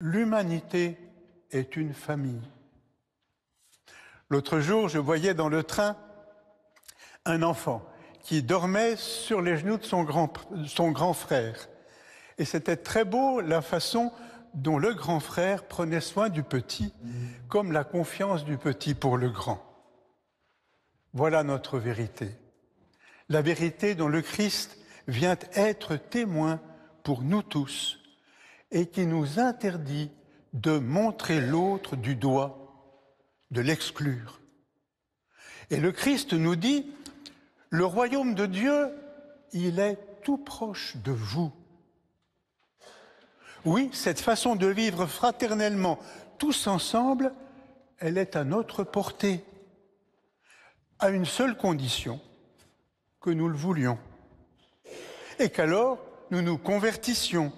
L'humanité est une famille. L'autre jour, je voyais dans le train un enfant qui dormait sur les genoux de son grand, frère. Et c'était très beau la façon dont le grand frère prenait soin du petit, comme la confiance du petit pour le grand. Voilà notre vérité. La vérité dont le Christ vient être témoin pour nous tous, et qui nous interdit de montrer l'autre du doigt, de l'exclure. Et le Christ nous dit, le royaume de Dieu, il est tout proche de vous. Oui, cette façon de vivre fraternellement tous ensemble, elle est à notre portée, à une seule condition, que nous le voulions, et qu'alors nous nous convertissions,